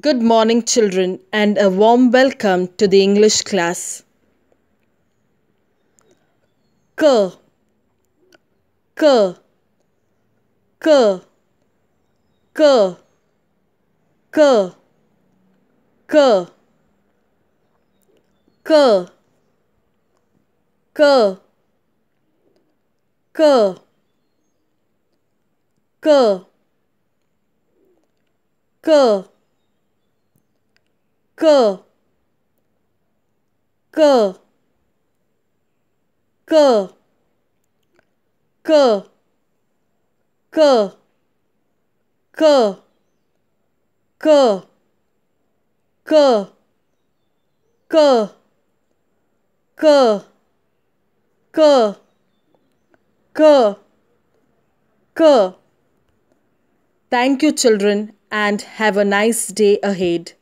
Good morning, children, and a warm welcome to the English class. K, K, K, K, K, K, K, K, K, K, K. K. K. K. K. K. K. K. K. K. K. K. K. Thank you, children, and have a nice day ahead.